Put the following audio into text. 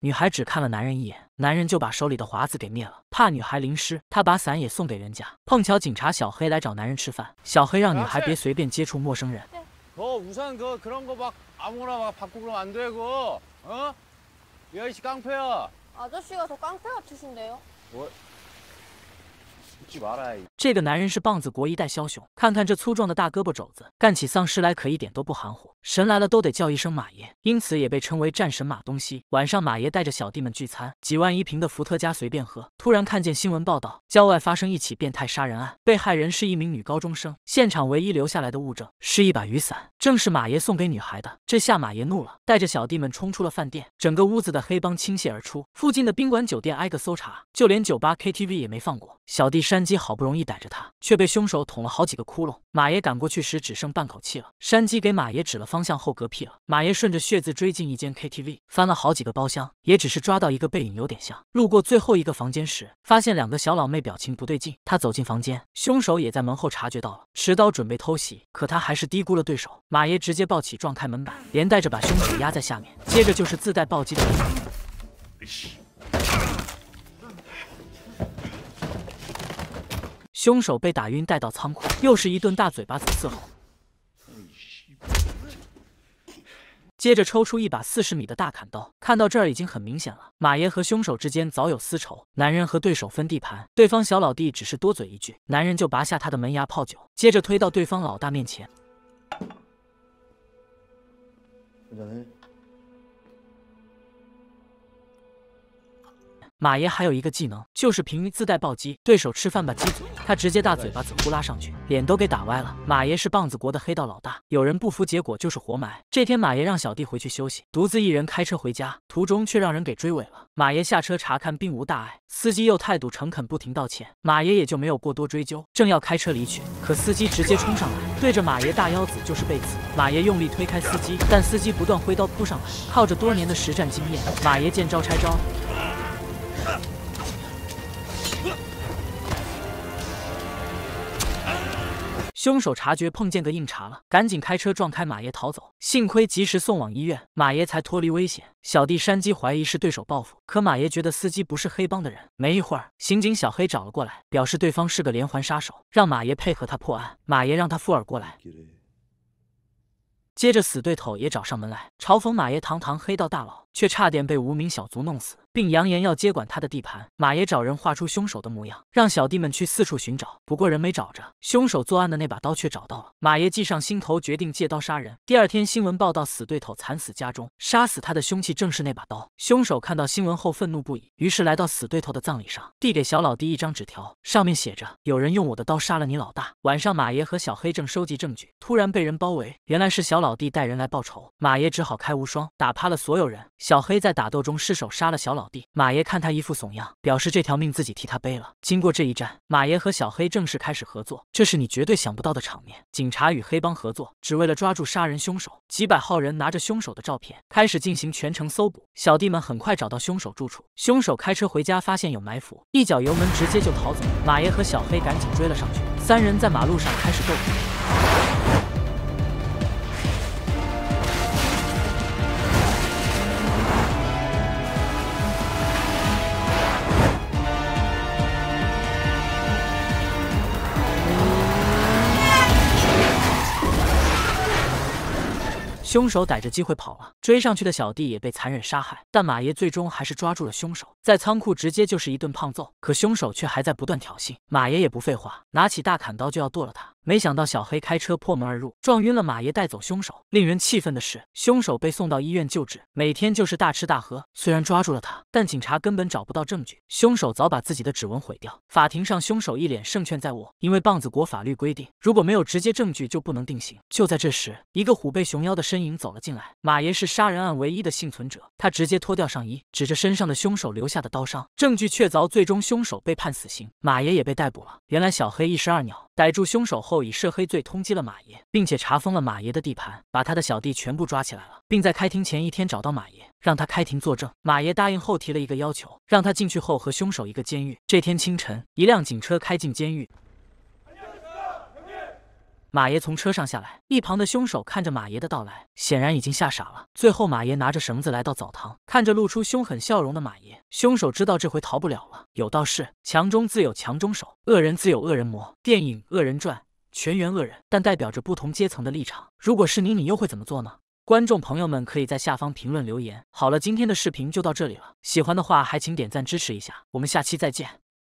女孩只看了男人一眼，男人就把手里的华子给灭了，怕女孩淋湿，他把伞也送给人家。碰巧警察小黑来找男人吃饭，小黑让女孩别随便接触陌生人。这个男人是棒子国一代枭雄，看看这粗壮的大胳膊肘子，干起丧尸来可一点都不含糊。神来了都得叫一声马爷，因此也被称为战神马东西。晚上，马爷带着小弟们聚餐，几万一瓶的伏特加随便喝。突然看见新闻报道，郊外发生一起变态杀人案，被害人是一名女高中生，现场唯一留下来的物证是一把雨伞，正是马爷送给女孩的。这下马爷怒了，带着小弟们冲出了饭店，整个屋子的黑帮倾泻而出，附近的宾馆酒店挨个搜查，就连酒吧 KTV 也没放过。小弟身。山鸡好不容易逮着他，却被凶手捅了好几个窟窿。马爷赶过去时只剩半口气了。山鸡给马爷指了方向后嗝屁了。马爷顺着血渍追进一间 KTV，翻了好几个包厢，也只是抓到一个背影，有点像。路过最后一个房间时，发现两个小老妹表情不对劲。他走进房间，凶手也在门后察觉到了，持刀准备偷袭。可他还是低估了对手。马爷直接抱起撞开门板，连带着把凶手压在下面，接着就是自带暴击。的。凶手被打晕带到仓库，又是一顿大嘴巴子伺候。接着抽出一把四十米的大砍刀。看到这儿已经很明显了，马爷和凶手之间早有私仇。男人和对手分地盘，对方小老弟只是多嘴一句，男人就拔下他的门牙泡酒，接着推到对方老大面前。马爷还有一个技能，就是平于自带暴击，对手吃饭吧，鸡嘴，他直接大嘴巴子呼拉上去，脸都给打歪了。马爷是棒子国的黑道老大，有人不服，结果就是活埋。这天，马爷让小弟回去休息，独自一人开车回家，途中却让人给追尾了。马爷下车查看，并无大碍，司机又态度诚恳，不停道歉，马爷也就没有过多追究，正要开车离去，可司机直接冲上来，对着马爷大腰子就是被刺。马爷用力推开司机，但司机不断挥刀扑上来，靠着多年的实战经验，马爷见招拆招。凶手察觉碰见个硬茬了，赶紧开车撞开马爷逃走。幸亏及时送往医院，马爷才脱离危险。小弟山鸡怀疑是对手报复，可马爷觉得司机不是黑帮的人。没一会儿，刑警小黑找了过来，表示对方是个连环杀手，让马爷配合他破案。马爷让他附耳过来。接着，死对头也找上门来，嘲讽马爷堂堂黑道大佬。却差点被无名小卒弄死，并扬言要接管他的地盘。马爷找人画出凶手的模样，让小弟们去四处寻找。不过人没找着，凶手作案的那把刀却找到了。马爷记上心头，决定借刀杀人。第二天新闻报道，死对头惨死家中，杀死他的凶器正是那把刀。凶手看到新闻后愤怒不已，于是来到死对头的葬礼上，递给小老弟一张纸条，上面写着：“有人用我的刀杀了你老大。”晚上，马爷和小黑正收集证据，突然被人包围。原来是小老弟带人来报仇。马爷只好开无双，打趴了所有人。小黑在打斗中失手杀了小老弟，马爷看他一副怂样，表示这条命自己替他背了。经过这一战，马爷和小黑正式开始合作，这是你绝对想不到的场面：警察与黑帮合作，只为了抓住杀人凶手。几百号人拿着凶手的照片，开始进行全城搜捕。小弟们很快找到凶手住处，凶手开车回家，发现有埋伏，一脚油门直接就逃走。马爷和小黑赶紧追了上去，三人在马路上开始斗。凶手逮着机会跑了，追上去的小弟也被残忍杀害。但马爷最终还是抓住了凶手，在仓库直接就是一顿胖揍。可凶手却还在不断挑衅，马爷也不废话，拿起大砍刀就要剁了他。没想到小黑开车破门而入，撞晕了马爷，带走凶手。令人气愤的是，凶手被送到医院救治，每天就是大吃大喝。虽然抓住了他，但警察根本找不到证据，凶手早把自己的指纹毁掉。法庭上，凶手一脸胜券在握，因为棒子国法律规定，如果没有直接证据就不能定刑。就在这时，一个虎背熊腰的身影走了进来。马爷是杀人案唯一的幸存者，他直接脱掉上衣，指着身上的凶手留下的刀伤，证据确凿。最终，凶手被判死刑，马爷也被逮捕了。原来小黑一石二鸟。逮住凶手后，以涉黑罪通缉了马爷，并且查封了马爷的地盘，把他的小弟全部抓起来了，并在开庭前一天找到马爷，让他开庭作证。马爷答应后提了一个要求，让他进去后和凶手一个监狱。这天清晨，一辆警车开进监狱。马爷从车上下来，一旁的凶手看着马爷的到来，显然已经吓傻了。最后，马爷拿着绳子来到澡堂，看着露出凶狠笑容的马爷，凶手知道这回逃不了了。有道是，强中自有强中手，恶人自有恶人魔。电影《恶人传》全员恶人，但代表着不同阶层的立场。如果是你，你又会怎么做呢？观众朋友们可以在下方评论留言。好了，今天的视频就到这里了。喜欢的话，还请点赞支持一下。我们下期再见。